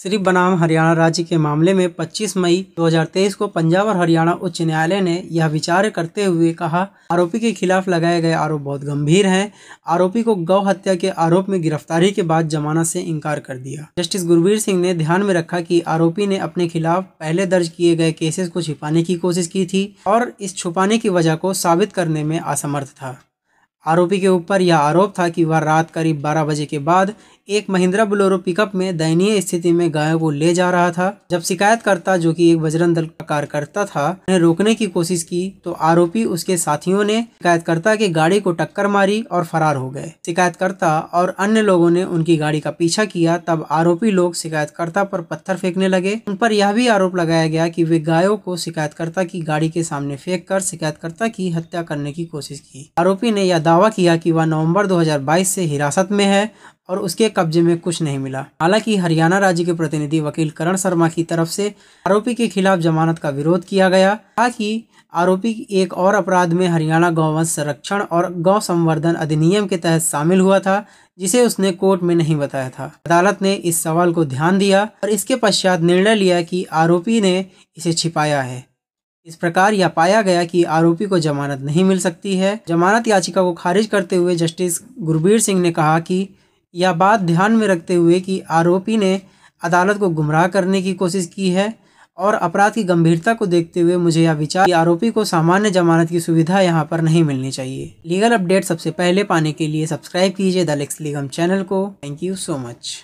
श्री बनाम हरियाणा राज्य के मामले में 25 मई 2023 को पंजाब और हरियाणा उच्च न्यायालय ने यह विचार करते हुए कहा आरोपी के खिलाफ लगाए गए आरोप बहुत गंभीर हैं आरोपी को गौ हत्या के आरोप में गिरफ्तारी के बाद जमानत से इनकार कर दिया जस्टिस गुरबीर सिंह ने ध्यान में रखा कि आरोपी ने अपने खिलाफ पहले दर्ज किए गए केसेस को छिपाने की कोशिश की थी और इस छुपाने की वजह को साबित करने में असमर्थ था आरोपी के ऊपर यह आरोप था कि वह रात करीब बारह बजे के बाद एक महिंद्रा बुलोरो पिकअप में दयनीय स्थिति में गायों को ले जा रहा था जब शिकायतकर्ता जो कि एक बजरंग दल का कार्यकर्ता था उन्हें रोकने की कोशिश की तो आरोपी उसके साथियों ने शिकायतकर्ता के गाड़ी को टक्कर मारी और फरार हो गए शिकायतकर्ता और अन्य लोगों ने उनकी गाड़ी का पीछा किया तब आरोपी लोग शिकायतकर्ता पर पत्थर फेंकने लगे उन पर यह भी आरोप लगाया गया की वे गायों को शिकायतकर्ता की गाड़ी के सामने फेंक कर शिकायतकर्ता की हत्या करने की कोशिश की आरोपी ने यह दावा किया कि वह नवंबर 2022 से हिरासत में है और उसके कब्जे में कुछ नहीं मिला हालांकि हरियाणा राज्य के प्रतिनिधि वकील करण शर्मा की तरफ से आरोपी के खिलाफ जमानत का विरोध किया गया ताकि आरोपी एक और अपराध में हरियाणा गौवंश संरक्षण और गौ संवर्धन अधिनियम के तहत शामिल हुआ था जिसे उसने कोर्ट में नहीं बताया था अदालत ने इस सवाल को ध्यान दिया और इसके पश्चात निर्णय लिया कि आरोपी ने इसे छिपाया है इस प्रकार यह पाया गया कि आरोपी को जमानत नहीं मिल सकती है जमानत याचिका को खारिज करते हुए जस्टिस गुरबीर सिंह ने कहा कि यह बात ध्यान में रखते हुए कि आरोपी ने अदालत को गुमराह करने की कोशिश की है और अपराध की गंभीरता को देखते हुए मुझे यह विचार कि आरोपी को सामान्य जमानत की सुविधा यहाँ पर नहीं मिलनी चाहिए लीगल अपडेट सबसे पहले पाने के लिए सब्सक्राइब कीजिए द लेक्स लीगम चैनल को थैंक यू सो मच